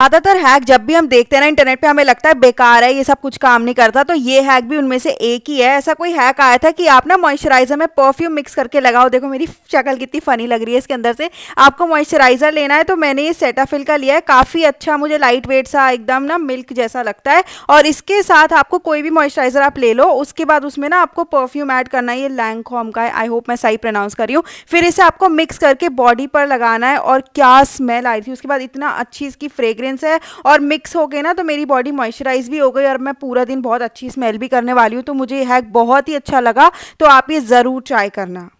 ज़्यादातर हैक जब भी हम देखते हैं ना इंटरनेट पे हमें लगता है बेकार है ये सब कुछ काम नहीं करता तो ये हैक भी उनमें से एक ही है ऐसा कोई हैक आया था कि आप ना मॉइस्चराइजर में परफ्यूम मिक्स करके लगाओ देखो मेरी शक्ल कितनी फ़नी लग रही है इसके अंदर से आपको मॉइस्चराइज़र लेना है तो मैंने ये सेटाफिल का लिया है काफ़ी अच्छा मुझे लाइट वेट सा एकदम ना मिल्क जैसा लगता है और इसके साथ आपको कोई भी मॉइस्चराइज़र आप ले लो उसके बाद उसमें ना आपको परफ्यूम ऐड करना है ये लैंगकॉम का है आई होप मैं सही प्रोनाउंस कर रही हूँ फिर इसे आपको मिक्स करके बॉडी पर लगाना है और क्या स्मेल आई थी उसके बाद इतना अच्छी इसकी फ्रेग्रेंस एक्सपीरियंस है और मिक्स हो गए ना तो मेरी बॉडी मॉइस्चराइज भी हो गई और मैं पूरा दिन बहुत अच्छी स्मेल भी करने वाली हूँ तो मुझे यह हैक बहुत ही अच्छा लगा तो आप ये ज़रूर ट्राई करना